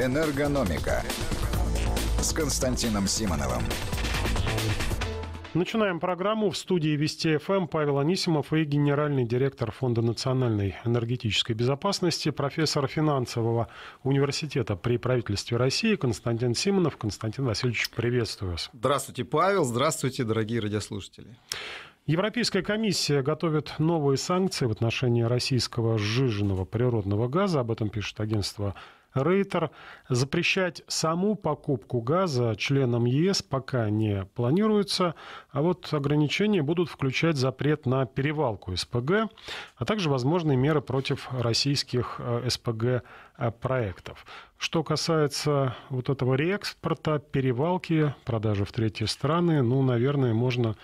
Энергономика с Константином Симоновым. Начинаем программу. В студии Вести ФМ Павел Анисимов и генеральный директор Фонда национальной энергетической безопасности, профессор финансового университета при правительстве России Константин Симонов. Константин Васильевич, приветствую вас. Здравствуйте, Павел. Здравствуйте, дорогие радиослушатели. Европейская комиссия готовит новые санкции в отношении российского сжиженного природного газа. Об этом пишет агентство Рейтер. Запрещать саму покупку газа членам ЕС пока не планируется, а вот ограничения будут включать запрет на перевалку СПГ, а также возможные меры против российских э, СПГ э, проектов. Что касается вот этого реэкспорта, перевалки, продажи в третьи страны, ну, наверное, можно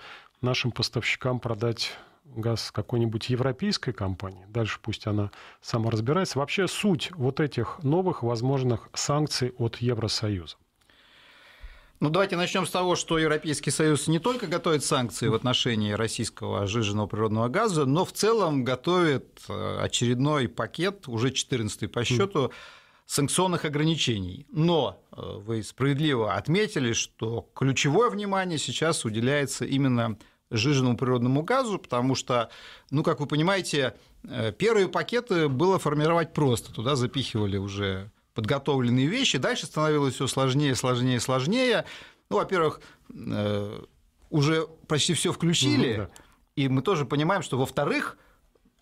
нашим поставщикам продать газ какой-нибудь европейской компании. Дальше пусть она сама разбирается. Вообще суть вот этих новых возможных санкций от Евросоюза. Ну, давайте начнем с того, что Европейский Союз не только готовит санкции в отношении российского жиженного природного газа, но в целом готовит э, очередной пакет, уже 14 по счету, санкционных ограничений. Но э, вы справедливо отметили, что ключевое внимание сейчас уделяется именно сжиженному природному газу, потому что, ну, как вы понимаете, э, первые пакеты было формировать просто. Туда запихивали уже подготовленные вещи. Дальше становилось все сложнее, сложнее, сложнее. Ну, во-первых, э, уже почти все включили. Mm-hmm, да. И мы тоже понимаем, что, во-вторых,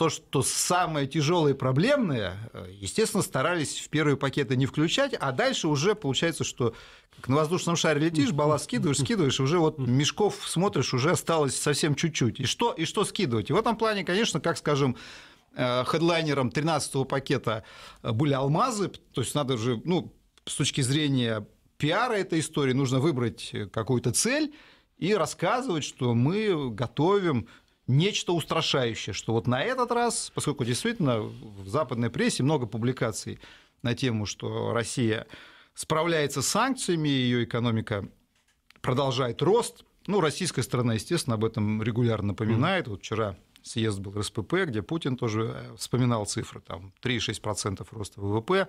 то, что самое тяжелое и проблемное, э, естественно, старались в первые пакеты не включать, а дальше уже получается, что как на воздушном шаре летишь, балласт скидываешь, скидываешь, уже вот мешков смотришь, уже осталось совсем чуть-чуть. И что, и что скидывать? И в этом плане, конечно, как, скажем, э, хедлайнером 13-го пакета э, были алмазы, то есть надо же, ну, с точки зрения пиара этой истории нужно выбрать какую-то цель, и рассказывать, что мы готовим нечто устрашающее, что вот на этот раз, поскольку действительно в западной прессе много публикаций на тему, что Россия справляется с санкциями, ее экономика продолжает рост. Ну, российская сторона, естественно, об этом регулярно напоминает. Вот вчера съезд был РСПП, где Путин тоже э, вспоминал цифры, там 3,6% роста ВВП.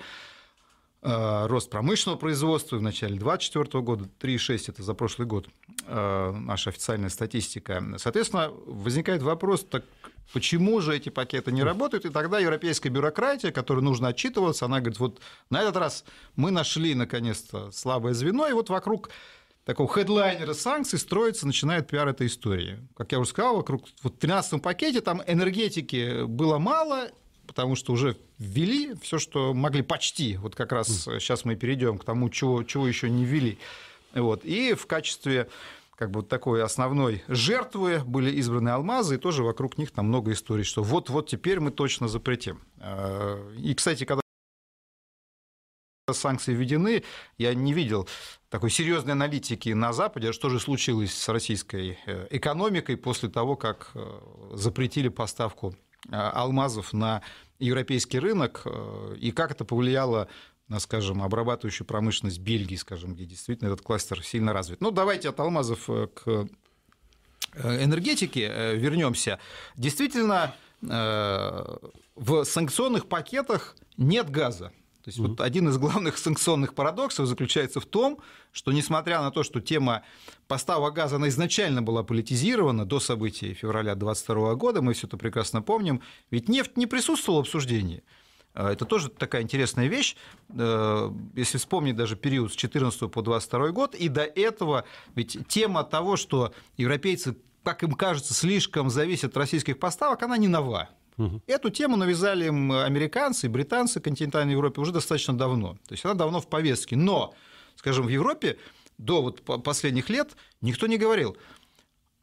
Э, рост промышленного производства в начале 2024 года, 3,6 это за прошлый год э, наша официальная статистика. Соответственно, возникает вопрос, так почему же эти пакеты не работают? И тогда европейская бюрократия, которой нужно отчитываться, она говорит, вот на этот раз мы нашли наконец-то слабое звено, и вот вокруг такого хедлайнера санкций строится, начинает пиар этой истории. Как я уже сказал, вокруг вот в 13 пакете там энергетики было мало, потому что уже ввели все, что могли почти. Вот как раз сейчас мы перейдем к тому, чего, чего еще не ввели. Вот. И в качестве как бы вот такой основной жертвы были избраны алмазы, и тоже вокруг них там много историй, что вот-вот теперь мы точно запретим. А, и, кстати, когда санкции введены, я не видел такой серьезной аналитики на Западе, а что же случилось с российской э, экономикой после того, как э, запретили поставку Э, алмазов на европейский рынок, э, и как это повлияло на, скажем, обрабатывающую промышленность Бельгии, скажем, где действительно этот кластер сильно развит. Ну, давайте от алмазов э, к энергетике вернемся. Действительно, в санкционных пакетах нет газа. То есть угу. вот один из главных санкционных парадоксов заключается в том, что несмотря на то, что тема поставок газа она изначально была политизирована до событий февраля 2022 года, мы все это прекрасно помним, ведь нефть не присутствовала в обсуждении. А, это тоже такая интересная вещь, э, если вспомнить даже период с 14 по 22 год, и до этого ведь тема того, что европейцы, как им кажется, слишком зависят от российских поставок, она не нова. Угу. Эту тему навязали им американцы и британцы континентальной Европе уже достаточно давно. То есть она давно в повестке. Но, скажем, в Европе до вот последних лет никто не говорил,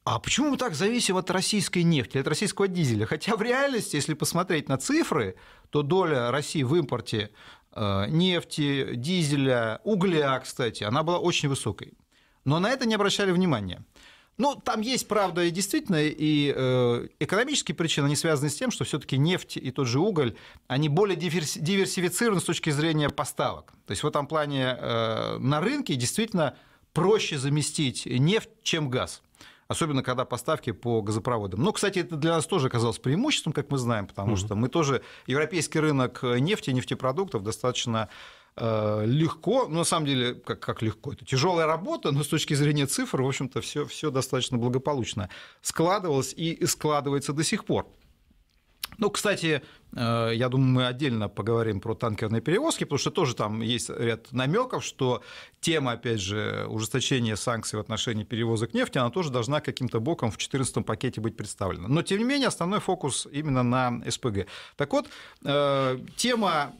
а почему мы так зависим от российской нефти, от российского дизеля? Хотя в реальности, если посмотреть на цифры, то доля России в импорте э, нефти, дизеля, угля, кстати, она была очень высокой. Но на это не обращали внимания. Ну, там есть, правда, и действительно и э, экономические причины, они связаны с тем, что все-таки нефть и тот же уголь, они более диверси- диверсифицированы с точки зрения поставок. То есть в этом плане э, на рынке действительно проще заместить нефть, чем газ особенно когда поставки по газопроводам. Ну, кстати, это для нас тоже оказалось преимуществом, как мы знаем, потому mm что мы тоже, европейский рынок нефти, нефтепродуктов достаточно Э, легко, но ну, на самом деле, как, как легко, это тяжелая работа, но с точки зрения цифр, в общем-то, все, все достаточно благополучно складывалось и складывается до сих пор. Ну, кстати, э, я думаю, мы отдельно поговорим про танкерные перевозки, потому что тоже там есть ряд намеков, что тема, опять же, ужесточения санкций в отношении перевозок нефти, она тоже должна каким-то боком в 14 пакете быть представлена. Но, тем не менее, основной фокус именно на СПГ. Так вот, э, тема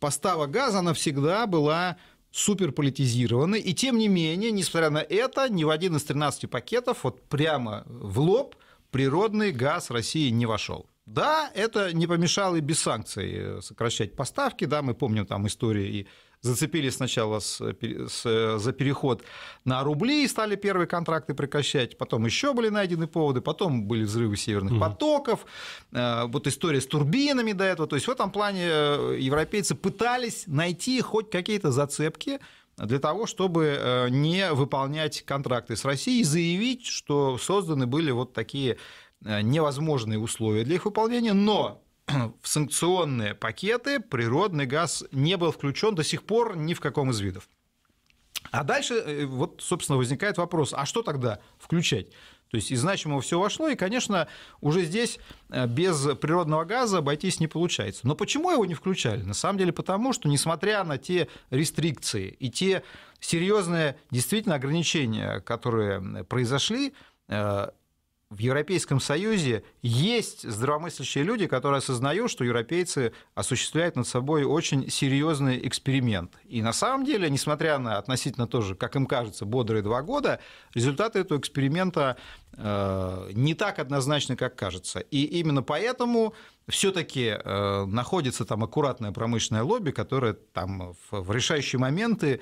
поставок газа навсегда была супер политизированы. И тем не менее, несмотря на это, ни в один из 13 пакетов вот прямо в лоб природный газ России не вошел. Да, это не помешало и без санкций э, сокращать поставки. Да, мы помним там истории и зацепили сначала с, с, э, за переход на рубли и стали первые контракты прекращать, потом еще были найдены поводы, потом были взрывы северных угу. потоков, э, вот история с турбинами до этого. То есть в этом плане э, европейцы пытались найти хоть какие-то зацепки для того, чтобы не выполнять контракты с Россией и заявить, что созданы были вот такие невозможные условия для их выполнения, но в санкционные пакеты природный газ не был включен до сих пор ни в каком из видов. А дальше, э, вот, собственно, возникает вопрос, а что тогда включать? То есть из значимого все вошло, и, конечно, уже здесь э, без природного газа обойтись не получается. Но почему его не включали? На самом деле потому, что несмотря на те рестрикции и те серьезные действительно ограничения, которые э, произошли, в Европейском Союзе есть здравомыслящие люди, которые осознают, что европейцы осуществляют над собой очень серьезный эксперимент. И на самом деле, несмотря на относительно тоже, как им кажется, бодрые два года, результаты этого эксперимента э, не так однозначны, как кажется. И именно поэтому все-таки э, находится там аккуратное промышленное лобби, которое там в, в решающие моменты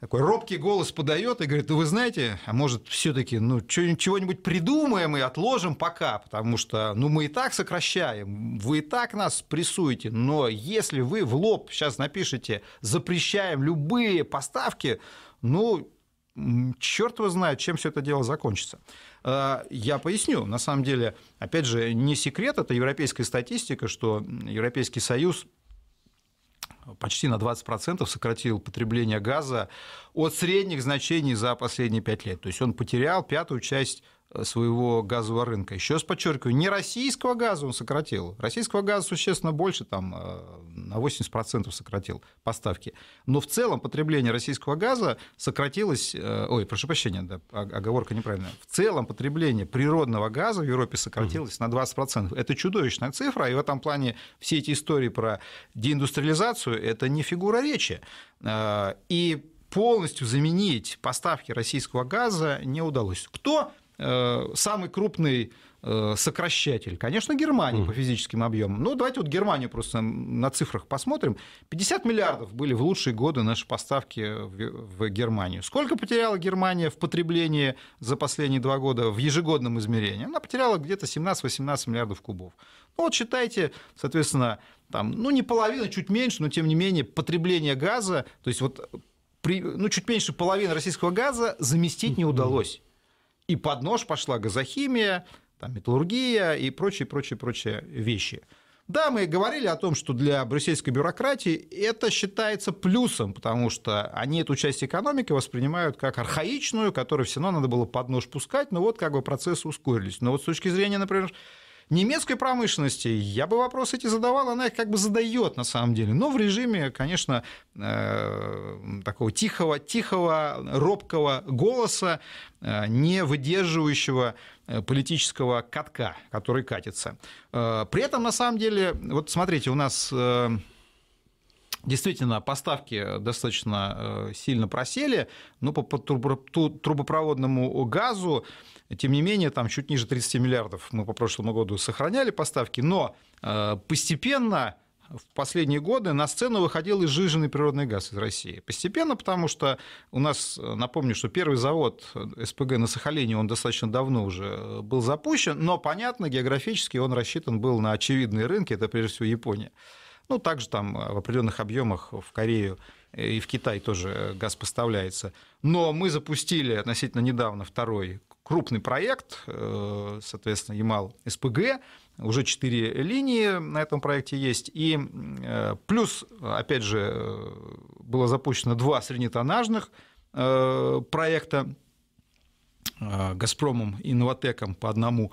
такой робкий голос подает и говорит, ну вы знаете, а может все-таки ну, чего-нибудь придумаем и отложим пока, потому что ну, мы и так сокращаем, вы и так нас прессуете, но если вы в лоб сейчас напишете «запрещаем любые поставки», ну, черт его знает, чем все это дело закончится. А, я поясню. На самом деле, опять же, не секрет, это европейская статистика, что Европейский Союз – почти на 20% сократил потребление газа от средних значений за последние 5 лет. То есть он потерял пятую часть своего газового рынка. Еще раз подчеркиваю, не российского газа он сократил. Российского газа существенно больше, там, э, на 80% сократил поставки. Но в целом потребление российского газа сократилось... Э, ой, прошу прощения, да, оговорка неправильная. В целом потребление природного газа в Европе сократилось угу. на 20%. Это чудовищная цифра, и в этом плане все эти истории про деиндустриализацию – это не фигура речи. Э, и полностью заменить поставки российского газа не удалось. Кто Э, самый крупный э, сокращатель? Конечно, Германия mm. по физическим объемам. Но давайте вот Германию просто на цифрах посмотрим. 50 миллиардов были в лучшие годы наши поставки в Германию. Сколько потеряла Германия в потреблении за последние два года в ежегодном измерении? Она потеряла где-то 17-18 миллиардов кубов. Ну, вот считайте, соответственно, там, ну, не половина, чуть меньше, но тем не менее потребление газа, то есть вот при, ну, чуть меньше половины российского газа заместить не удалось. И под нож пошла газохимия, там, металлургия и прочие, прочие, прочие вещи. Да, мы говорили о том, что для брюссельской бюрократии это считается плюсом, потому что они эту часть экономики воспринимают как архаичную, которую все равно надо было под нож пускать, но вот как бы процессы ускорились. Но вот с точки зрения, например, немецкой промышленности я бы вопрос эти задавал, она их как бы задает на самом деле, но в режиме, конечно, э, такого тихого, тихого, робкого голоса, э, не выдерживающего э, политического катка, который катится. При этом, на самом деле, вот смотрите, у нас Действительно, поставки достаточно э, сильно просели, но по трубопроводному газу, тем не менее, там чуть ниже 30 миллиардов мы по прошлому году сохраняли поставки, но э, постепенно в последние годы на сцену выходил и изжиженный природный газ из России. Постепенно, потому что у нас, э, напомню, что первый завод СПГ на Сахалине, он достаточно давно уже был запущен, но, понятно, географически он рассчитан был на очевидные рынки, это прежде всего Япония. Ну, также там э, в определенных объемах в Корею э, и в Китай тоже э, газ поставляется. Но мы запустили относительно недавно второй крупный проект, соответственно, Ямал СПГ, уже четыре линии на этом проекте есть. И плюс, опять же, было запущено два среднетоннажных проекта «Газпромом» и «Новотеком» по одному.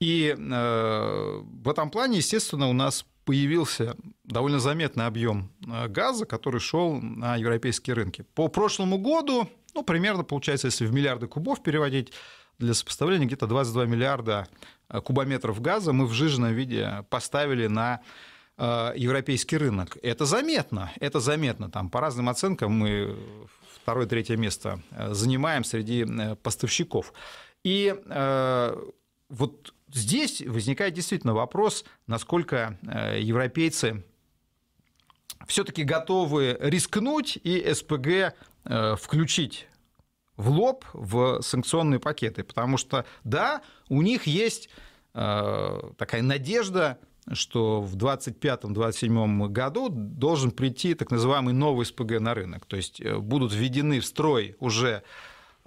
И в этом плане, естественно, у нас появился довольно заметный объем э, газа, который шел на европейские рынки. По прошлому году, ну, примерно, получается, если в миллиарды кубов переводить, для сопоставления, где-то 22 миллиарда э, кубометров газа мы в жиженном виде поставили на э, европейский рынок. Это заметно, это заметно. Там, по разным оценкам мы второе-третье место занимаем среди поставщиков. И э, вот здесь возникает действительно вопрос, насколько э, европейцы все-таки готовы рискнуть и СПГ э, включить в лоб в санкционные пакеты. Потому что, да, у них есть э, такая надежда, что в 2025-2027 году должен прийти так называемый новый СПГ на рынок. То есть будут введены в строй уже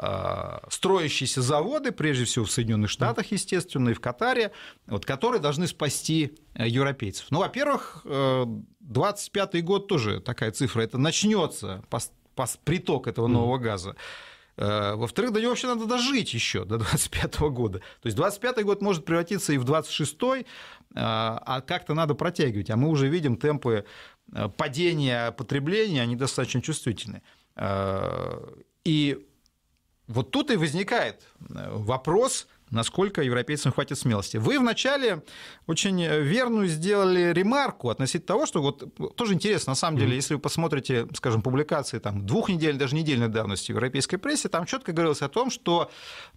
Э, строящиеся заводы, прежде всего в Соединенных Штатах, естественно, и в Катаре, вот, которые должны спасти э, европейцев. Ну, во-первых, 25 э, год тоже такая цифра, это начнется приток этого нового газа. Во-вторых, до него вообще надо дожить еще, до 25 года. То есть 25 год может превратиться и в 26 а как-то надо протягивать. А мы уже видим темпы падения потребления, они достаточно чувствительны. И вот тут и возникает э, вопрос, насколько европейцам хватит смелости. Вы вначале очень э, верную сделали ремарку относительно того, что вот э, тоже интересно, на самом деле, если вы посмотрите, скажем, публикации там двух недель, даже недельной давности в европейской прессе, там четко говорилось о том, что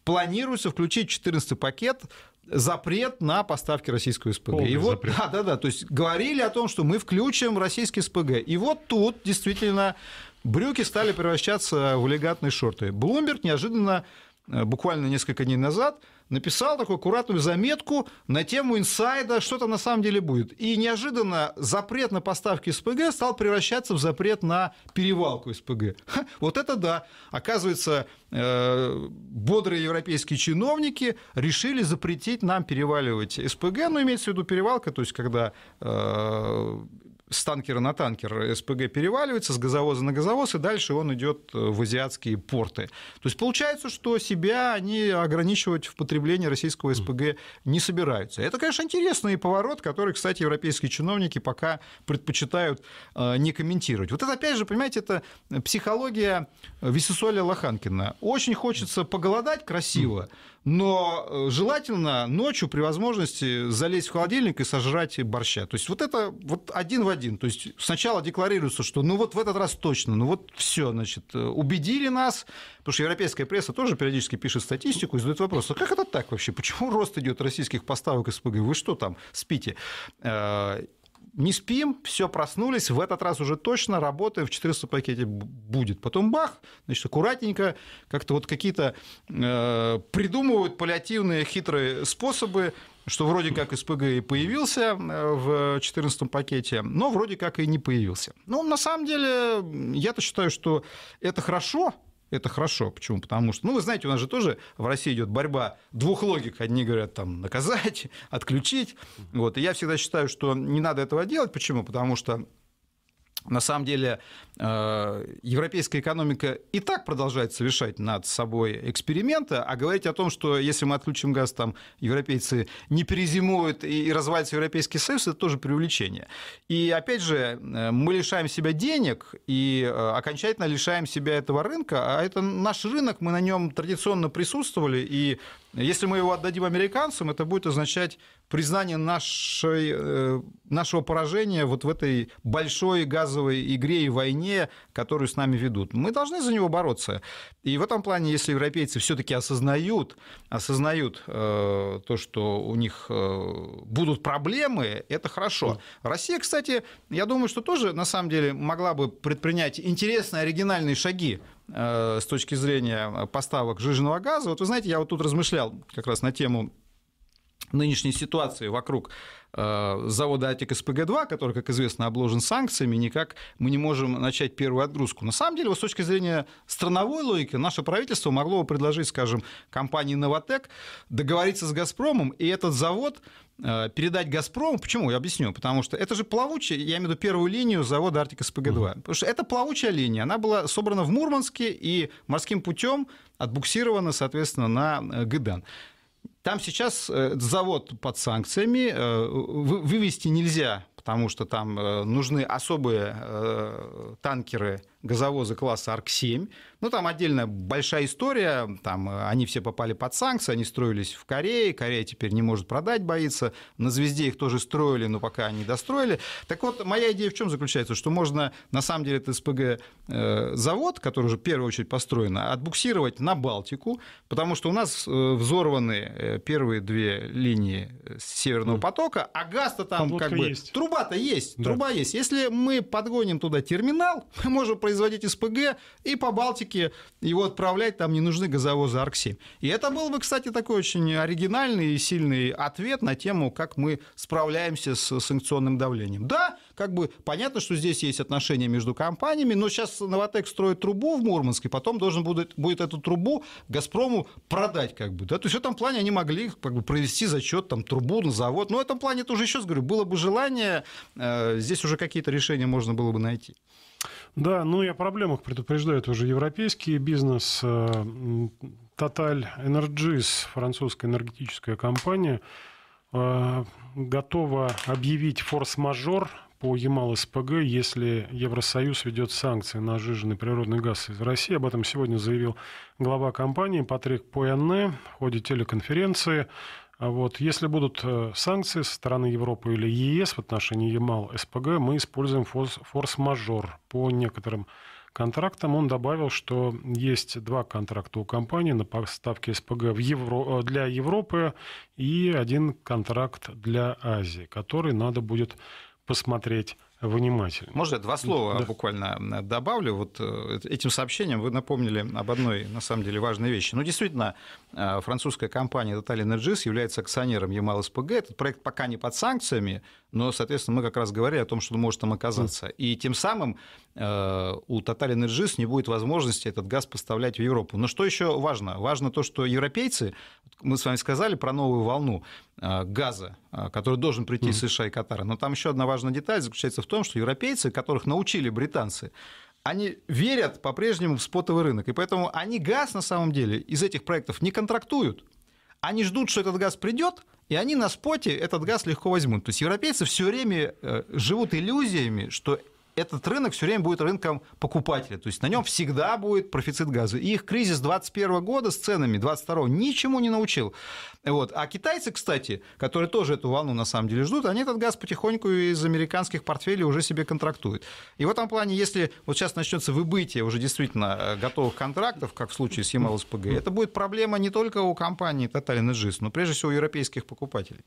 планируется включить 14 пакет запрет на поставки российского СПГ. Полный и вот, запрет. да, да, да, то есть говорили о том, что мы включим российский СПГ. И вот тут действительно Брюки стали превращаться в элегантные шорты. Блумберг неожиданно э, буквально несколько дней назад написал такую аккуратную заметку на тему инсайда, что там на самом деле будет. И неожиданно запрет на поставки СПГ стал превращаться в запрет на перевалку СПГ. Ха, вот это да. Оказывается, э, бодрые европейские чиновники решили запретить нам переваливать СПГ, но ну, имеется в виду перевалка, то есть когда э, с танкера на танкер СПГ переваливается, с газовоза на газовоз, и дальше он идет э, в азиатские порты. То есть получается, что себя они ограничивать в потреблении российского СПГ не собираются. Это, конечно, интересный поворот, который, кстати, европейские чиновники пока предпочитают э, не комментировать. Вот это, опять же, понимаете, это психология Весесуэля Лоханкина. Очень хочется поголодать красиво, но э, желательно ночью при возможности залезть в холодильник и сожрать борща. То есть вот это вот один в один. То есть сначала декларируется, что ну вот в этот раз точно, ну вот все, значит, э, убедили нас, потому что европейская пресса тоже периодически пишет статистику и задает вопрос, а как это так вообще, почему рост идет российских поставок СПГ, вы что там спите? Э, не спим, все, проснулись, в этот раз уже точно работаем, в 14 пакете будет. Потом бах, значит, аккуратненько, как-то вот какие-то э, придумывают паллиативные хитрые способы, что вроде как СПГ и появился э, в 14 пакете, но вроде как и не появился. Но ну, на самом деле я-то считаю, что это хорошо, это хорошо. Почему? Потому что, ну, вы знаете, у нас же тоже в России идет борьба двух логик. Одни говорят, там, наказать, отключить. Вот. И я всегда считаю, что не надо этого делать. Почему? Потому что на самом деле, э, европейская экономика и так продолжает совершать над собой эксперименты, а говорить о том, что если мы отключим газ, там европейцы не перезимуют и развалится Европейский Союз, это тоже преувеличение. И опять же, э, мы лишаем себя денег и э, окончательно лишаем себя этого рынка, а это наш рынок, мы на нем традиционно присутствовали, и если мы его отдадим американцам, это будет означать признание нашей, э, нашего поражения вот в этой большой газовой игре и войне, которую с нами ведут. Мы должны за него бороться. И в этом плане, если европейцы все-таки осознают, осознают э, то, что у них э, будут проблемы, это хорошо. Россия, кстати, я думаю, что тоже на самом деле могла бы предпринять интересные оригинальные шаги Э, с точки зрения поставок жиженного газа. Вот вы знаете, я вот тут размышлял как раз на тему нынешней ситуации вокруг Э, завода «Атик» СПГ-2, который, как известно, обложен санкциями, никак мы не можем начать первую отгрузку. На самом деле, с точки зрения страновой логики, наше правительство могло бы предложить, скажем, компании «Новотек» договориться с «Газпромом», и этот завод э, передать «Газпрому». Почему? Я объясню. Потому что это же плавучая, я имею в виду первую линию завода «Артик СПГ-2». Потому что это плавучая линия. Она была собрана в Мурманске и морским путем отбуксирована, соответственно, на э, Гыдан. Там сейчас э, завод под санкциями, э, вывести нельзя, потому что там э, нужны особые танкеры газовозы класса Арк-7. Ну, там отдельная большая история, там э, они все попали под санкции, они строились в Корее, Корея теперь не может продать, боится. На «Звезде» их тоже строили, но пока они достроили. Так вот, моя идея в чем заключается? Что можно, на самом деле, этот СПГ-завод, э, который уже в первую очередь построен, отбуксировать на Балтику, потому что у нас э, взорваны первые две линии Северного mm. потока, а газ-то там Облодка как бы... Есть. Труба-то есть, да. труба есть. Если мы подгоним туда терминал, мы можем произвести производить СПГ и по Балтике его отправлять, там не нужны газовозы Арк-7. И это был бы, кстати, такой очень оригинальный и сильный ответ на тему, как мы справляемся с санкционным давлением. Да, как бы понятно, что здесь есть отношения между компаниями, но сейчас Новотек строит трубу в Мурманске, потом должен будет, будет эту трубу Газпрому продать как бы. Да? То есть в этом плане они могли как бы, провести зачет там, трубу на завод. Но в этом плане тоже еще раз говорю, было бы желание, э, здесь уже какие-то решения можно было бы найти. Да, ну и о проблемах предупреждает уже европейский бизнес. Э, Total Energies, французская энергетическая компания, э, готова объявить форс-мажор по Ямал-СПГ, если Евросоюз ведет санкции на сжиженный природный газ из России. Об этом сегодня заявил глава компании Патрик Пуэнне в ходе телеконференции. А вот. Если будут э, санкции со стороны Европы или ЕС в отношении Ямал СПГ, мы используем форс-мажор по некоторым контрактам. Он добавил, что есть два контракта у компании на поставки СПГ в Евро... Э, для Европы и один контракт для Азии, который надо будет посмотреть внимательно. Можно два слова да. буквально добавлю? Вот э, этим сообщением вы напомнили об одной, на самом деле, важной вещи. Ну, действительно, э, французская компания Total Energies является акционером Ямал СПГ. Этот проект пока не под санкциями, но, соответственно, мы как раз говорили о том, что может там оказаться. И тем самым э, у Total Energies не будет возможности этот газ поставлять в Европу. Но что еще важно? Важно то, что европейцы, мы с вами сказали про новую волну э, газа, э, который должен прийти mm из США и Катара. Но там еще одна важная деталь заключается в том, что европейцы, которых научили британцы, они верят по-прежнему в спотовый рынок. И поэтому они газ на самом деле из этих проектов не контрактуют. Они ждут, что этот газ придет, и они на споте этот газ легко возьмут. То есть европейцы все время э, живут иллюзиями, что этот рынок все время будет рынком покупателя. То есть на нем всегда будет профицит газа. И их кризис 2021 года с ценами 22 ничему не научил. Вот. А китайцы, кстати, которые тоже эту волну на самом деле ждут, они этот газ потихоньку из американских портфелей уже себе контрактуют. И в этом плане, если вот сейчас начнется выбытие уже действительно э, готовых контрактов, как в случае с Ямал СПГ, это будет проблема не только у компании Total Energies, но прежде всего у европейских покупателей.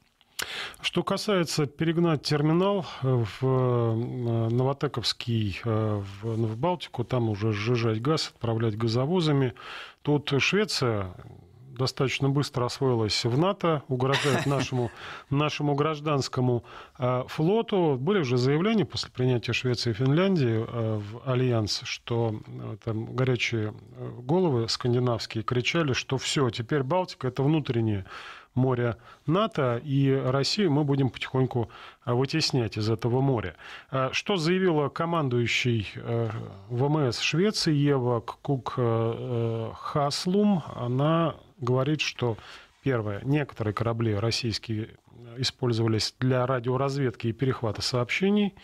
Что касается перегнать терминал э, в э, Новотековский, э, в Балтику, там уже сжижать газ, отправлять газовозами, тут Швеция достаточно быстро освоилась в НАТО, угрожает нашему, нашему гражданскому флоту. Были уже заявления после принятия Швеции и Финляндии в Альянс, что там горячие головы скандинавские кричали, что все, теперь Балтика это внутреннее моря НАТО, и Россию мы будем потихоньку а, вытеснять из этого моря. А, что заявила командующий э, ВМС Швеции Ева Кук э, э, Хаслум? Она говорит, что Первое. Некоторые корабли российские использовались для радиоразведки и перехвата сообщений.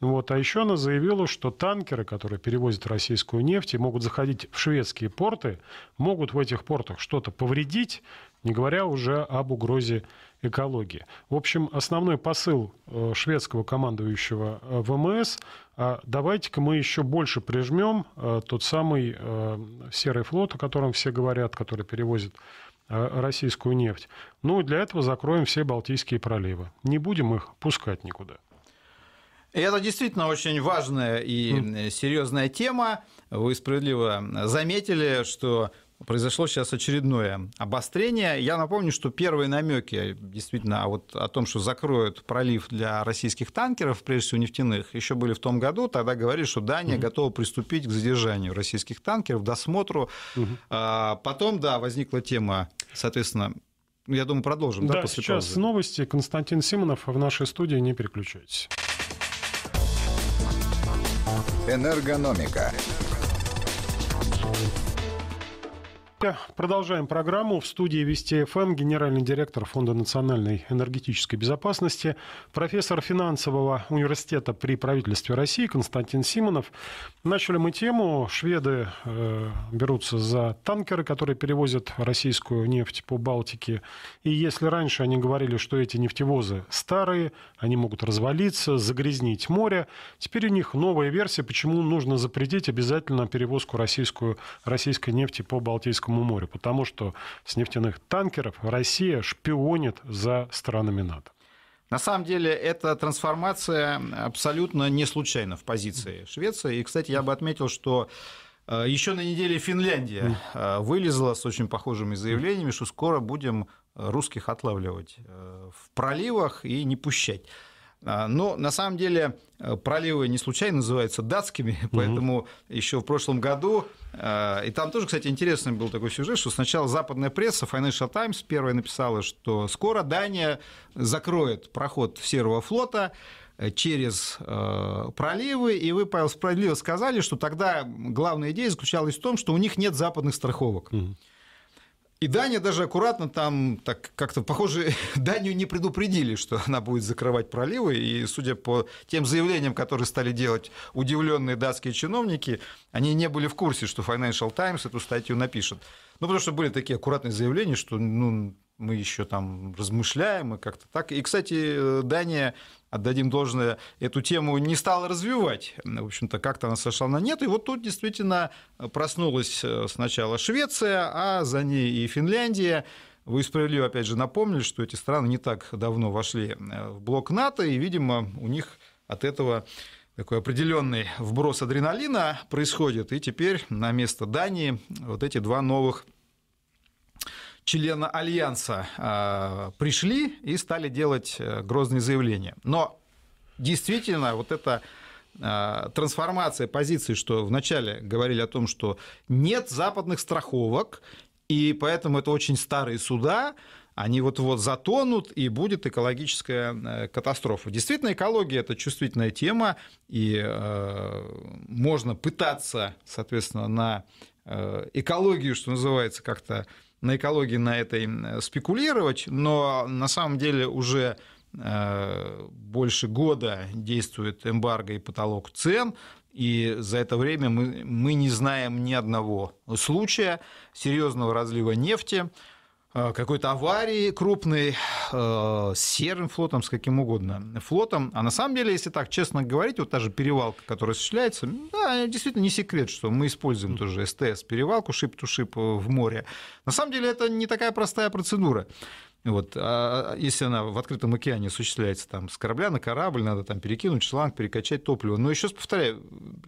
Вот. А еще она заявила, что танкеры, которые перевозят российскую нефть и могут заходить в шведские порты, могут в этих портах что-то повредить, не говоря уже об угрозе экологии. В общем, основной посыл э, шведского командующего э, ВМС э, – давайте-ка мы еще больше прижмем тот самый серый флот, о котором все говорят, который перевозит российскую нефть. Ну и для этого закроем все Балтийские проливы. Не будем их пускать никуда. Это действительно очень важная и серьезная тема. Вы справедливо заметили, что произошло сейчас очередное обострение. Я напомню, что первые намеки действительно а вот о том, что закроют пролив для российских танкеров, прежде всего нефтяных, еще были в том году. Тогда говорили, что Дания mm готова приступить к задержанию российских танкеров, досмотру. mm А, потом, да, возникла тема, соответственно, ну, я думаю, продолжим. Да, да после сейчас паузы. новости. Константин Симонов в нашей студии. Не переключайтесь. Энергономика. Продолжаем программу. В студии Вести ФМ генеральный директор Фонда национальной энергетической безопасности, профессор финансового университета при правительстве России Константин Симонов. Начали мы тему. Шведы э, берутся за танкеры, которые перевозят российскую нефть по Балтике. И если раньше они говорили, что эти нефтевозы старые, они могут развалиться, загрязнить море, теперь у них новая версия, почему нужно запретить обязательно перевозку российскую, российской нефти по Балтийскому Балтийскому морю, потому что с нефтяных танкеров Россия шпионит за странами НАТО. На самом деле, эта трансформация абсолютно не случайна в позиции Швеции. И, кстати, я бы отметил, что э, еще на неделе Финляндия э, вылезла с очень похожими заявлениями, что скоро будем русских отлавливать э, в проливах и не пущать. А, но на самом деле э, проливы не случайно называются датскими, поэтому угу. еще в прошлом году, а, и там тоже, кстати, интересный был такой сюжет, что сначала западная пресса, Financial Times первая написала, что скоро Дания закроет проход Серого флота, э, через э, проливы, и вы, Павел, справедливо сказали, что тогда главная идея заключалась в том, что у них нет западных страховок. mm и Даня даже аккуратно там так как-то, похоже, Данию не предупредили, что она будет закрывать проливы. И судя по тем заявлениям, которые стали делать удивленные датские чиновники, они не были в курсе, что Financial Times эту статью напишет. Ну, потому что были такие аккуратные заявления, что ну, мы еще там размышляем и как-то так. И, кстати, Дания, отдадим должное, эту тему не стала развивать. В общем-то, как-то она сошла на нет. И вот тут действительно проснулась э, сначала Швеция, а за ней и Финляндия. Вы справедливо, опять же, напомнили, что эти страны не так давно вошли э, в блок НАТО, и, видимо, у них от этого такой определенный вброс адреналина происходит. И теперь на место Дании вот эти два новых члена Альянса а, пришли и стали делать э, грозные заявления. Но действительно вот это а, трансформация позиции, что вначале говорили о том, что нет западных страховок, и поэтому это очень старые суда, они вот-вот затонут, и будет экологическая э, катастрофа. Действительно, экология – это чувствительная тема, и э, можно пытаться, соответственно, на э, экологию, что называется, как-то на экологии на этой э, спекулировать, но на самом деле уже э, больше года действует эмбарго и потолок цен, и за это время мы, мы не знаем ни одного случая серьезного разлива нефти. Э, какой-то аварии крупной, э, с серым флотом, с каким угодно флотом. А на самом деле, если так честно говорить, вот та же перевалка, которая осуществляется, да, действительно не секрет, что мы используем тоже СТС, перевалку шип-ту-шип э, в море. На самом деле это не такая простая процедура. Вот. А, а если она в открытом океане осуществляется там, с корабля на корабль, надо там перекинуть шланг, перекачать топливо. Но еще раз повторяю,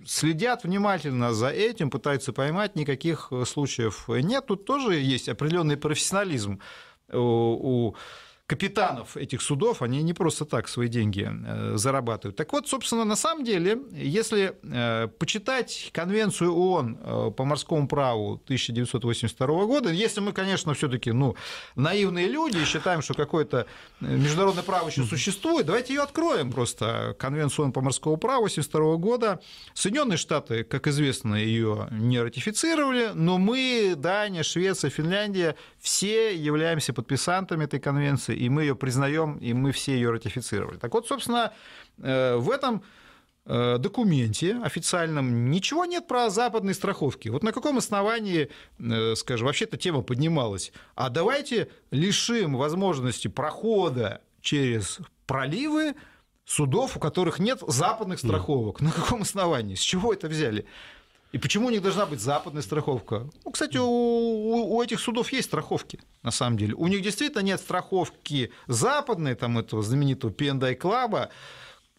следят внимательно за этим, пытаются поймать, никаких э, случаев э, нет. Тут тоже есть определенный профессионализм у капитанов этих судов, они не просто так свои деньги э, зарабатывают. Так вот, собственно, на самом деле, если э, почитать Конвенцию ООН э, по морскому праву 1982 года, если мы, конечно, все таки ну, наивные люди и считаем, что какое-то международное право еще существует, давайте ее откроем просто. Конвенцию ООН по морскому праву 1982 года. Соединенные Штаты, как известно, ее не ратифицировали, но мы, Дания, Швеция, Финляндия, все являемся подписантами этой конвенции и мы ее признаем, и мы все ее ратифицировали. Так вот, собственно, э, в этом э, документе официальном ничего нет про западные страховки. Вот на каком основании, э, скажем, вообще эта тема поднималась? А давайте лишим возможности прохода через проливы судов, у которых нет западных страховок. На каком основании? С чего это взяли? И почему у них должна быть западная страховка? Ну, кстати, у, у этих судов есть страховки, на самом деле. У них действительно нет страховки западной, там этого знаменитого Пендай Клаба.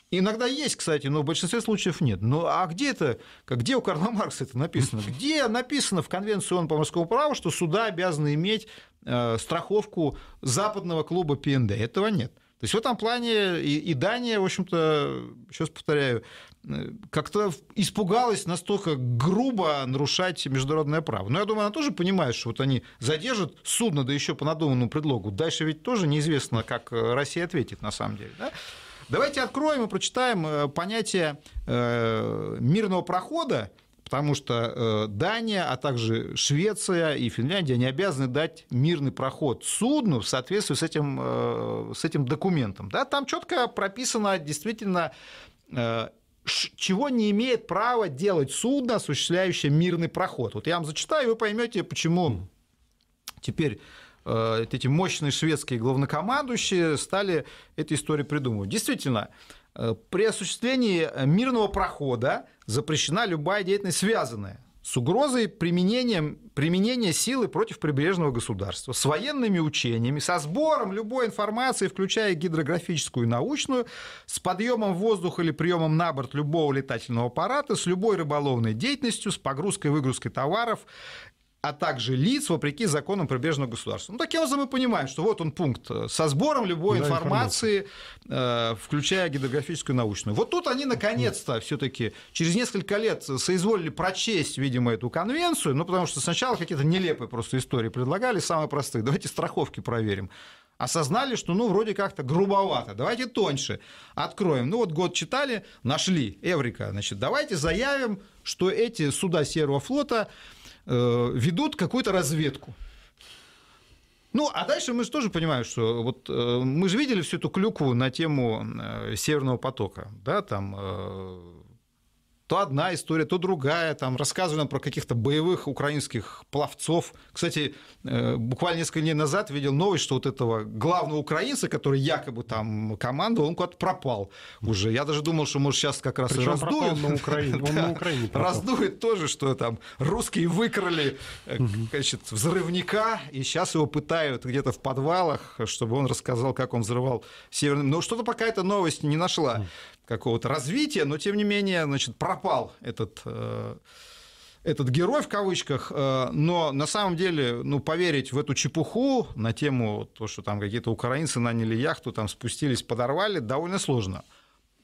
Иногда есть, кстати, но в большинстве случаев нет. Ну а где это, где у Карла Маркса это написано? Где написано в Конвенции ООН по морскому праву, что суда обязаны иметь э, страховку западного клуба ПНД? Этого нет. То есть в этом плане и, и Дания, в общем-то, сейчас повторяю, Э, как-то испугалась настолько грубо нарушать международное право. Но я думаю, она тоже понимает, что вот они задержат судно, да еще по надуманному предлогу. Дальше ведь тоже неизвестно, как э, Россия ответит на самом деле. Да? Давайте откроем и прочитаем э, понятие мирного прохода, потому что Дания, а также Швеция и Финляндия не обязаны дать мирный проход судну в соответствии с этим, с этим документом. Да, там четко прописано действительно чего не имеет права делать судно, осуществляющее мирный проход. Вот я вам зачитаю, и вы поймете, почему теперь э, эти мощные шведские главнокомандующие стали этой историю придумывать. Действительно, э, при осуществлении мирного прохода запрещена любая деятельность, связанная с угрозой применением, применения силы против прибрежного государства, с военными учениями, со сбором любой информации, включая гидрографическую и научную, с подъемом в воздух или приемом на борт любого летательного аппарата, с любой рыболовной деятельностью, с погрузкой и выгрузкой товаров а также лиц, вопреки законам прибрежного государства. Ну, таким образом мы понимаем, что вот он пункт э, со сбором любой да, информации, информация. Э, включая гидрографическую научную. Вот тут они наконец-то ну. все таки через несколько лет соизволили прочесть, видимо, эту конвенцию, ну, потому что сначала какие-то нелепые просто истории предлагали, самые простые. Давайте страховки проверим осознали, что ну вроде как-то грубовато, давайте тоньше откроем. Ну вот год читали, нашли, Эврика, значит, давайте заявим, что эти суда Серого флота Э, ведут какую-то разведку. Ну, а дальше мы же тоже понимаем, что вот э, мы же видели всю эту клюкву на тему э, Северного потока, да, там то одна история, то другая. Там рассказывали про каких-то боевых украинских пловцов. Кстати, э, буквально несколько дней назад видел новость, что вот этого главного украинца, который якобы там командовал, он куда-то пропал уже. Я даже думал, что, может, сейчас как раз Причем и раздует. на Украине. Он на Украине пропал. Раздует тоже, что там русские выкрали э, значит, взрывника, и сейчас его пытают где-то в подвалах, чтобы он рассказал, как он взрывал Северный... Но что-то пока эта новость не нашла какого-то развития, но тем не менее, значит, пропал этот э, этот герой в кавычках, э, но на самом деле, ну, поверить в эту чепуху на тему то, что там какие-то украинцы наняли яхту, там спустились, подорвали, довольно сложно.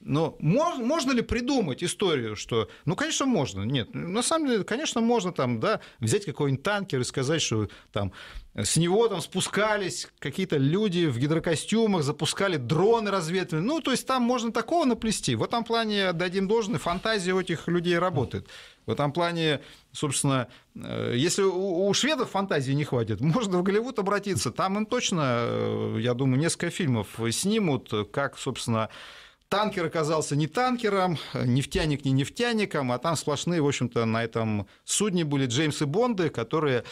Но мож, можно ли придумать историю, что... Ну, конечно, можно. Нет, на самом деле, конечно, можно там, да, взять какой-нибудь танкер и сказать, что там с него там спускались какие-то люди в гидрокостюмах, запускали дроны разведывательные. Ну, то есть там можно такого наплести. В этом плане дадим должное, фантазия у этих людей работает. В этом плане, собственно, э, если у шведов фантазии не хватит, можно в Голливуд обратиться. Там им точно, э, я думаю, несколько фильмов снимут, как, собственно, Танкер оказался не танкером, нефтяник не нефтяником, а там сплошные, в общем-то, на этом судне были Джеймсы Бонды, которые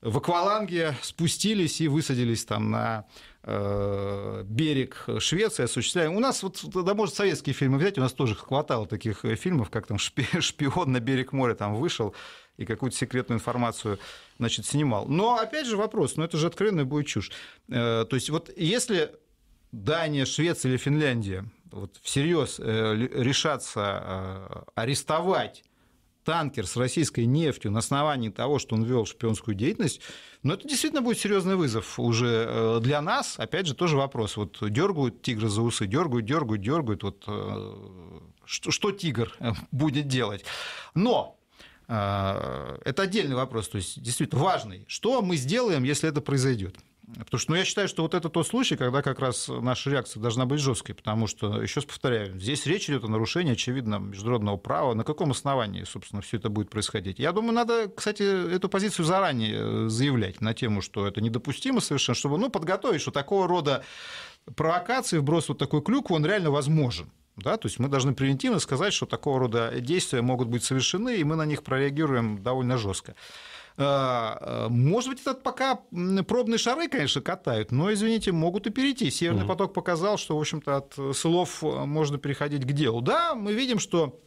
в акваланге спустились и высадились там на э, берег Швеции, осуществляя... У нас вот, да, может, советские фильмы взять, у нас тоже хватало таких э, фильмов, как там «Шпион на берег моря» там вышел и какую-то секретную информацию, значит, снимал. Но, опять же, вопрос, ну это же откровенная будет чушь. Э, то есть вот если Дания, Швеция или Финляндия вот всерьез э, решаться э, арестовать танкер с российской нефтью на основании того, что он вел шпионскую деятельность, но ну, это действительно будет серьезный вызов уже э, для нас. Опять же, тоже вопрос. Вот дергают тигры за усы, дергают, дергают, дергают. Вот что, что тигр будет делать? Но это отдельный вопрос, то есть действительно важный. Что мы сделаем, если это произойдет? Потому что ну, я считаю, что вот это тот случай, когда как раз наша реакция должна быть жесткой, потому что, еще раз повторяю, здесь речь идет о нарушении, очевидно, международного права. На каком основании, собственно, все это будет происходить? Я думаю, надо, кстати, эту позицию заранее э, заявлять на тему, что это недопустимо совершенно, чтобы ну, подготовить, что такого рода провокации, вброс вот такой клюквы, он реально возможен. Да, то есть мы должны превентивно сказать, что такого рода действия могут быть совершены, и мы на них прореагируем довольно жестко. А, э, может быть, этот пока пробные шары, конечно, катают, но, извините, могут и перейти. Северный поток показал, что, в общем-то, от слов э, можно переходить к делу. Да, мы видим, что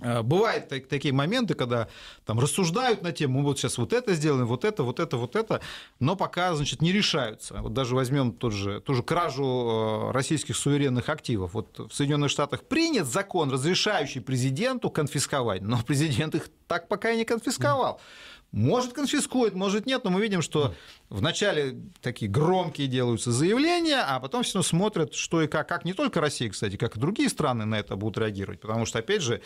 э, Бывают такие моменты, когда там рассуждают на тему, мы вот сейчас вот это сделаем, вот это, вот это, вот это, но пока, значит, не решаются. Вот даже возьмем тот же, ту же кражу российских суверенных активов. Вот в Соединенных Штатах принят закон, разрешающий президенту конфисковать, но президент их так пока и не конфисковал. Mm. Может, конфискует, может, нет, но мы видим, что вначале такие громкие делаются заявления, а потом все равно смотрят, что и как. Как не только Россия, кстати, как и другие страны на это будут реагировать. Потому что, опять же,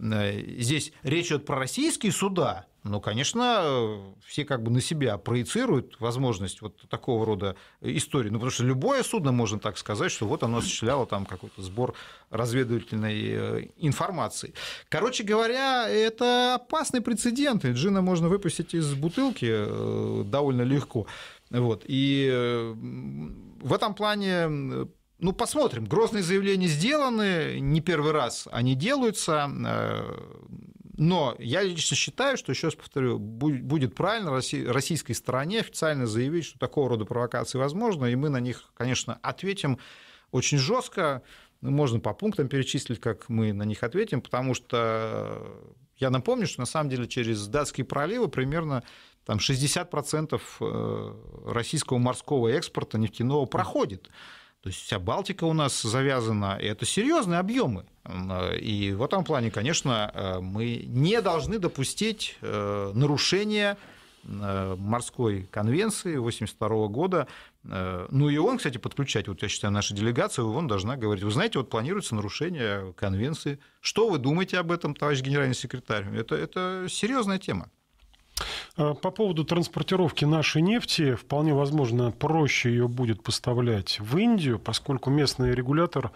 э, здесь речь идет про российские суда, ну, конечно, э, все как бы на себя проецируют возможность вот такого рода истории. Ну, потому что любое судно, можно так сказать, что вот оно осуществляло там какой-то сбор разведывательной э, информации. Короче говоря, это опасный прецедент. джина можно выпустить из бутылки э, довольно легко. Вот. И в этом плане ну, посмотрим. Грозные заявления сделаны, не первый раз они делаются но я лично считаю, что, еще раз повторю, будет правильно российской стороне официально заявить, что такого рода провокации возможно, и мы на них, конечно, ответим очень жестко. Ну, можно по пунктам перечислить, как мы на них ответим, потому что я напомню, что на самом деле через датские проливы примерно там 60% э, российского морского экспорта нефтяного проходит. Mm то есть вся Балтика у нас завязана, и это серьезные объемы. Э, и в этом плане, конечно, э, мы не должны допустить э, нарушения морской конвенции 82 года. Ну и он, кстати, подключать, вот я считаю, наша делегация, он должна говорить, вы знаете, вот планируется нарушение конвенции. Что вы думаете об этом, товарищ генеральный секретарь? Это, это серьезная тема. А по поводу транспортировки нашей нефти, вполне возможно, проще ее будет поставлять в Индию, поскольку местный регулятор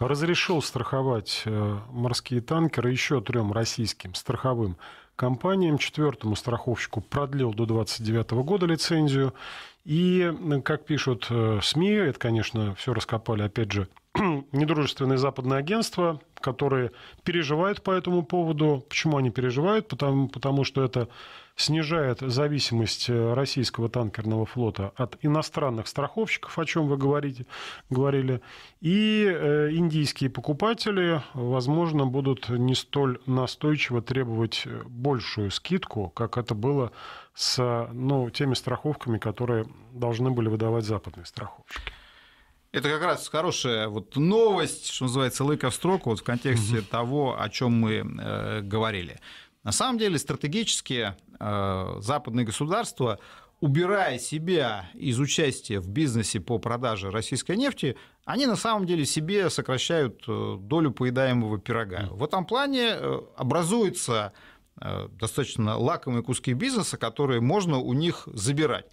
разрешил страховать э, морские танкеры еще трем российским страховым компаниям. Четвертому страховщику продлил до 29 года лицензию. И, как пишут э, СМИ, это, конечно, все раскопали, опять же, недружественные западные агентства, которые переживают по этому поводу. Почему они переживают? Потому, потому что это снижает зависимость э, российского танкерного флота от иностранных страховщиков, о чем вы говорите, говорили, и э, индийские покупатели, возможно, будут не столь настойчиво требовать э, большую скидку, как это было с ну, теми страховками, которые должны были выдавать западные страховщики. Это как раз хорошая вот новость, что называется, лыка в строку вот в контексте угу. того, о чем мы э, говорили. На самом деле стратегически э, западные государства, убирая себя из участия в бизнесе по продаже российской нефти, они на самом деле себе сокращают э, долю поедаемого пирога. В этом плане э, образуется э, достаточно лакомые куски бизнеса, которые можно у них забирать.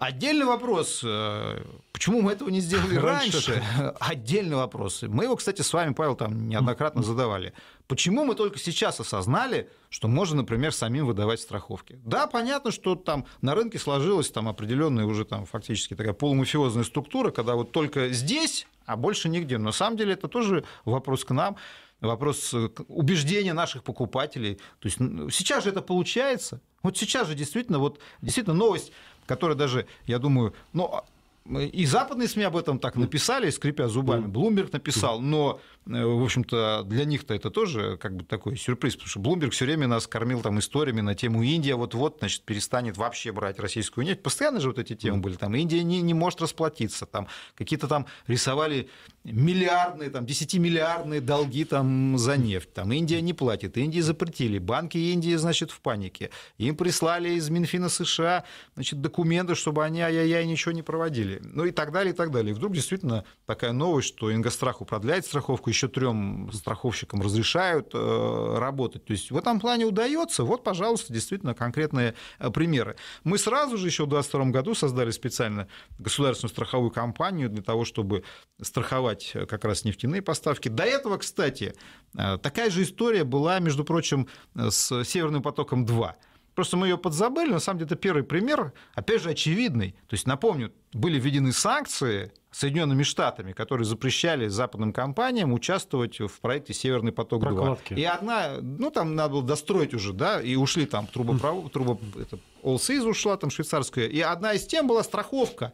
Отдельный вопрос, э, почему мы этого не сделали раньше? Отдельный вопрос. Мы его, кстати, с вами, Павел, там неоднократно задавали. Почему мы только сейчас осознали, что можно, например, самим выдавать страховки? Да, понятно, что там на рынке сложилась там определенная уже там фактически такая полумафиозная структура, когда вот только здесь, а больше нигде. Но на самом деле это тоже вопрос к нам вопрос э, убеждения наших покупателей. То есть сейчас же это получается. Вот сейчас же действительно, вот, действительно новость который даже, я думаю, ну, а, и западные СМИ об этом так написали, скрипя зубами. Блумберг написал, но Э, в общем-то, для них-то это тоже как бы такой сюрприз, потому что Блумберг все время нас кормил там историями на тему Индия вот-вот, значит, перестанет вообще брать российскую нефть. Постоянно же вот эти темы были. Там Индия не, не может расплатиться, там какие-то там рисовали миллиардные, там, 10-миллиардные долги там за нефть. Там Индия не платит, Индии запретили, банки Индии, значит, в панике. Им прислали из Минфина США, значит, документы, чтобы они ай-яй-яй ничего не проводили. Ну и так далее, и так далее. И вдруг действительно такая новость, что Ингостраху продляет страховку еще трем страховщикам разрешают э, работать. То есть в этом плане удается. Вот, пожалуйста, действительно конкретные э, примеры. Мы сразу же еще в 2022 году создали специально государственную страховую компанию для того, чтобы страховать э, как раз нефтяные поставки. До этого, кстати, такая же история была, между прочим, с «Северным потоком-2». Просто мы ее подзабыли. На самом деле, это первый пример, опять же, очевидный. То есть, напомню, были введены санкции Соединенными Штатами, которые запрещали западным компаниям участвовать в проекте Северный поток 2. Прокладки. И одна, ну там надо было достроить уже, да, и ушли там трубопровод, труба, это, Allseas ушла там швейцарская, и одна из тем была страховка,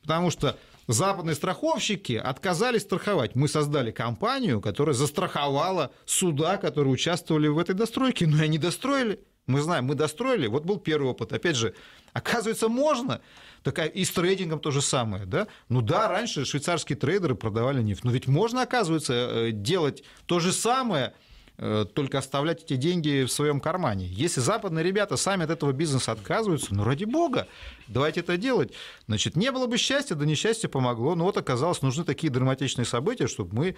потому что западные страховщики отказались страховать. Мы создали компанию, которая застраховала суда, которые участвовали в этой достройке, но и они достроили. Мы знаем, мы достроили, вот был первый опыт. Опять же, оказывается, можно. Такая, и с трейдингом то же самое. Да? Ну да, раньше швейцарские трейдеры продавали нефть. Но ведь можно, оказывается, э, делать то же самое, э, только оставлять эти деньги в своем кармане. Если западные ребята сами от этого бизнеса отказываются, ну ради бога, давайте это делать. Значит, не было бы счастья, да несчастье помогло. Но ну вот оказалось, нужны такие драматичные события, чтобы мы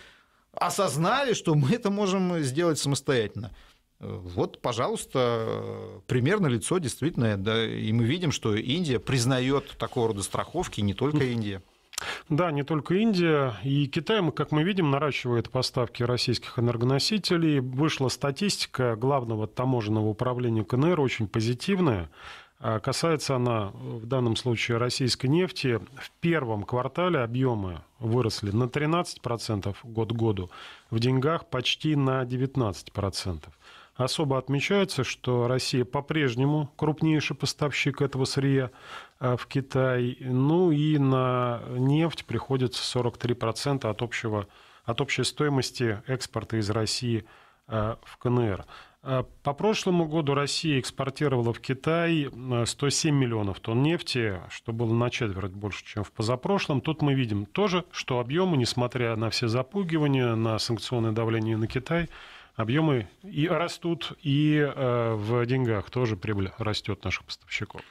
осознали, что мы это можем сделать самостоятельно. Вот, пожалуйста, примерно лицо действительно, да, и мы видим, что Индия признает такого рода страховки, не только Индия. Да, не только Индия. И Китай, как мы видим, наращивает поставки российских энергоносителей. Вышла статистика главного таможенного управления КНР, очень позитивная. А касается она в данном случае российской нефти. В первом квартале объемы выросли на 13% год году, в деньгах почти на 19%. Особо отмечается, что Россия по-прежнему крупнейший поставщик этого сырья э, в Китай. Ну и на нефть приходится 43% от, общего, от общей стоимости экспорта из России э, в КНР. Э, по прошлому году Россия экспортировала в Китай 107 миллионов тонн нефти, что было на четверть больше, чем в позапрошлом. Тут мы видим тоже, что объемы, несмотря на все запугивания, на санкционное давление на Китай – объемы и растут, и э, в деньгах тоже прибыль растет наших поставщиков.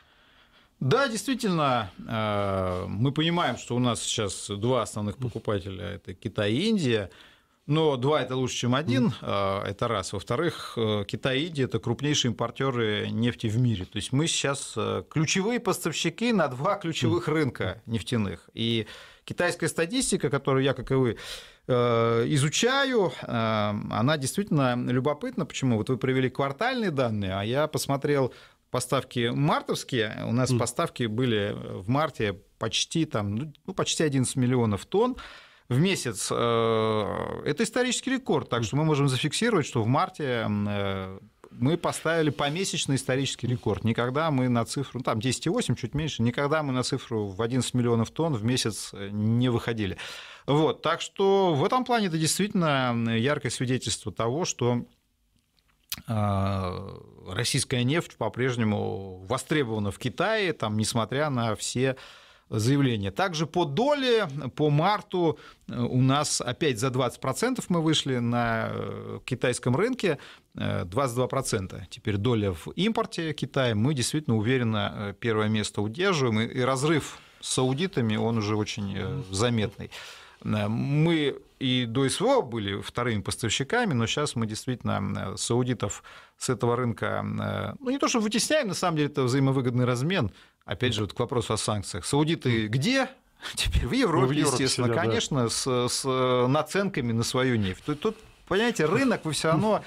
Да, действительно, э, мы понимаем, что у нас сейчас два основных покупателя – это Китай и Индия. Но два это лучше, чем один, э, это раз. Во-вторых, Китай и Индия это крупнейшие импортеры нефти в мире. То есть мы сейчас ключевые поставщики на два ключевых рынка нефтяных. И Китайская статистика, которую я, как и вы, э, изучаю, э, она действительно любопытна. Почему? Вот вы привели квартальные данные, а я посмотрел поставки мартовские. У нас mm. поставки были в марте почти, там, ну, ну почти 11 миллионов тонн в месяц. Э, это исторический рекорд, так что мы можем зафиксировать, что в марте мы поставили помесячный исторический рекорд. Никогда мы на цифру, там 10,8, чуть меньше, никогда мы на цифру в 11 миллионов тонн в месяц э, не выходили. Вот, так что в этом плане это действительно яркое свидетельство того, что а, российская нефть по-прежнему востребована в Китае, там, несмотря на все заявление. Также по доле по марту э, у нас опять за 20% мы вышли на э, китайском рынке. 22% э, теперь доля в импорте Китая. Мы действительно уверенно первое место удерживаем. И разрыв с аудитами он уже очень заметный. Мы и до СВО были вторыми поставщиками, но сейчас мы действительно аудитов с этого рынка, ну не то что вытесняем, на самом деле это взаимовыгодный размен, Опять же, вот к вопросу о санкциях. Саудиты где? Теперь в Европе, ну, в Европе естественно, себя, конечно, да. с, с э, наценками на свою нефть. Тут, тут, понимаете, рынок вы все равно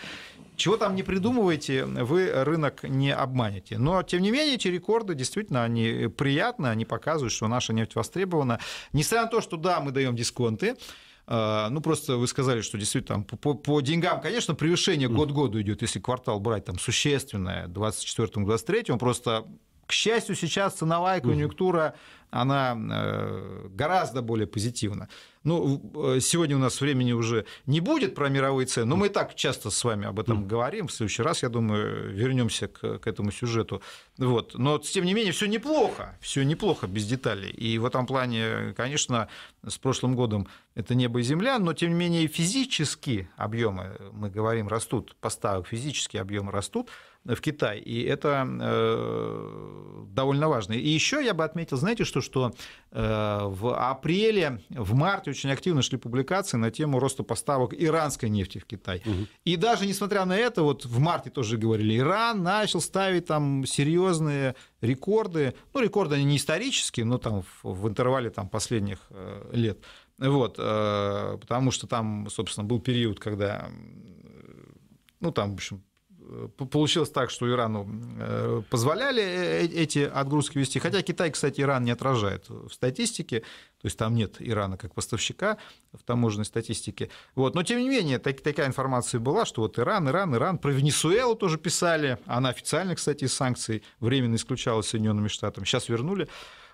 чего там не придумываете, вы рынок не обманете. Но, тем не менее, эти рекорды действительно, они приятны, они показывают, что наша нефть востребована. Несмотря на то, что да, мы даем дисконты, э, ну, просто вы сказали, что действительно там, по, по деньгам, конечно, превышение год году идет, если квартал брать там существенное, 24-23, просто к счастью, сейчас ценовая конъюнктура, она э, гораздо более позитивна. Ну, э, сегодня у нас времени уже не будет про мировые цены, но мы и так часто с вами об этом говорим. В следующий раз, я думаю, вернемся к, к этому сюжету. Вот. Но, тем не менее, все неплохо. Все неплохо без деталей. И в этом плане, конечно, с прошлым годом это небо и земля, но, тем не менее, физические объемы, мы говорим, растут, поставок физические объемы растут в Китай. И это э, довольно важно. И еще я бы отметил, знаете что, что э, в апреле, в марте очень активно шли публикации на тему роста поставок иранской нефти в Китай. Угу. И даже несмотря на это, вот в марте тоже говорили, Иран начал ставить там серьезные рекорды. Ну, рекорды они не исторические, но там в, в интервале там, последних э, лет. Вот, э, потому что там, собственно, был период, когда ну, там, в общем, получилось так, что Ирану э, позволяли э, э, эти отгрузки вести, хотя Китай, кстати, Иран не отражает в статистике, то есть там нет Ирана как поставщика в таможенной статистике. Вот. Но, тем не менее, так, такая информация была, что вот Иран, Иран, Иран, про Венесуэлу тоже писали, она официально, кстати, из санкций временно исключалась Соединенными Штатами, сейчас вернули.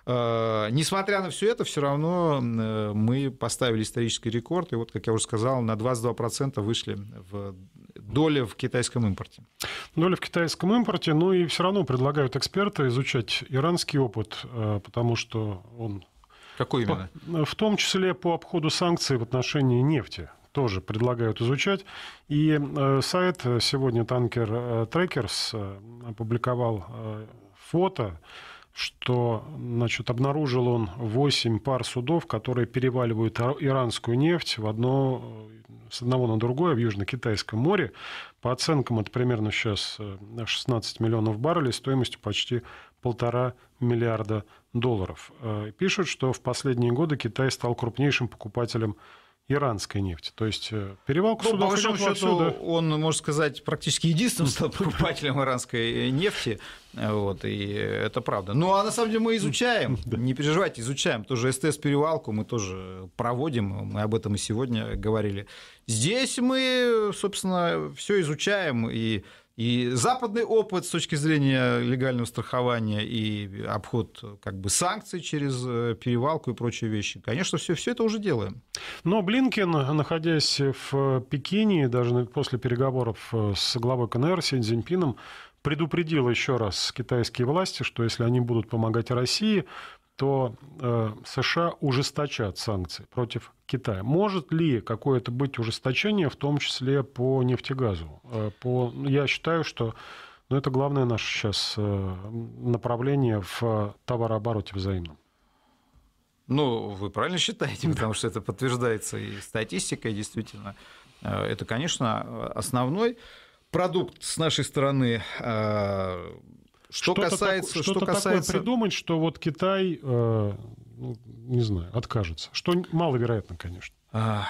Э, несмотря на все это, все равно э, мы поставили исторический рекорд. И вот, как я уже сказал, на 22% вышли в доля в китайском импорте. Доля в китайском импорте. Ну и все равно предлагают эксперты изучать иранский опыт, э, потому что он... Какой именно? В том числе по обходу санкций в отношении нефти тоже предлагают изучать. И сайт сегодня танкер Трекерс опубликовал фото что значит, обнаружил он 8 пар судов, которые переваливают иранскую нефть в одно, с одного на другое в Южно-Китайском море. По оценкам, это примерно сейчас 16 э, миллионов баррелей стоимостью почти полтора миллиарда долларов. Э, пишут, что в последние годы Китай стал крупнейшим покупателем иранской нефти. То есть э, перевалку, ну, по большому счету, да. он, можно сказать, практически единственным стал покупателем иранской э, нефти. Э, вот, и это правда. Ну, а на самом деле мы изучаем, не переживайте, изучаем. Тоже СТС-перевалку мы тоже проводим, мы об этом и сегодня говорили. Здесь мы, собственно, все изучаем и и западный опыт с точки зрения легального страхования и обход как бы санкций через э, перевалку и прочие вещи. Конечно, все, все это уже делаем. Но Блинкин, находясь в Пекине, даже после переговоров э, с главой КНР Си Цзиньпином, предупредил еще раз китайские власти, что если они будут помогать России, то э, США ужесточат санкции против Китая. Может ли какое-то быть ужесточение, в том числе по нефтегазу? Э, по, ну, я считаю, что ну, это главное наше сейчас э, направление в товарообороте взаимном. Ну, вы правильно считаете, потому что это подтверждается и статистикой, действительно. Э, это, конечно, основной продукт с нашей стороны э, что касается, что, что касается... такое придумать, что вот Китай, э, ну, не знаю, откажется. Что маловероятно, конечно. А,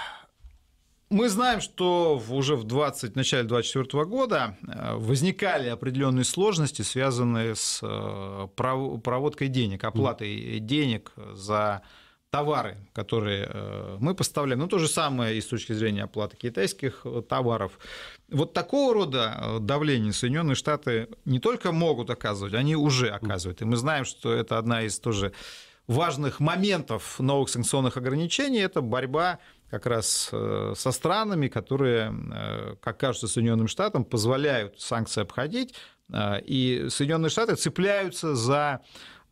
мы знаем, что уже в 20, начале 2024 года э, возникали определенные сложности, связанные с э, проводкой денег, оплатой денег за товары, которые мы поставляем. Ну, то же самое и с точки зрения оплаты китайских товаров вот такого рода э, давление Соединенные Штаты не только могут оказывать, они уже оказывают. И мы знаем, что это одна из тоже важных моментов новых санкционных ограничений – это борьба как раз э, со странами, которые, э, как кажется Соединенным Штатам, позволяют санкции обходить. И Соединенные Штаты цепляются за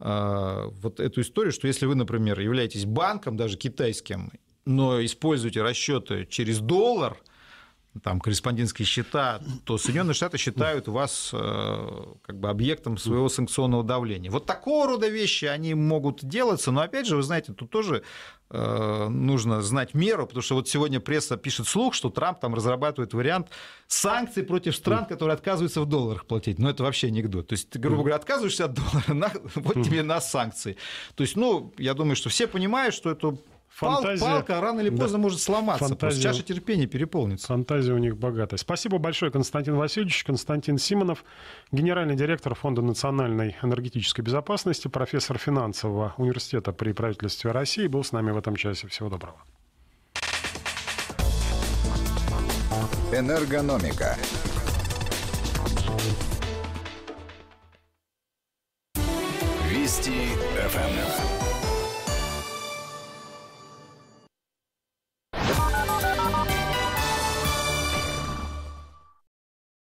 вот эту историю, что если вы, например, являетесь банком, даже китайским, но используете расчеты через доллар – там корреспондентские счета, то Соединенные Штаты считают вас э, как бы объектом своего санкционного давления. Вот такого рода вещи они могут делаться, но опять же, вы знаете, тут тоже э, нужно знать меру, потому что вот сегодня пресса пишет слух, что Трамп там разрабатывает вариант санкций против стран, которые отказываются в долларах платить. Но это вообще анекдот. То есть ты, грубо говоря, отказываешься от доллара, на, вот тебе на санкции. То есть, ну, я думаю, что все понимают, что это фантазия, палка рано или поздно да, может сломаться. Фантазия, чаша терпения переполнится. Фантазия у них богатая. Спасибо большое, Константин Васильевич. Константин Симонов, генеральный директор Фонда национальной энергетической безопасности, профессор финансового университета при правительстве России, был с нами в этом часе. Всего доброго. Энергономика. Вести FM.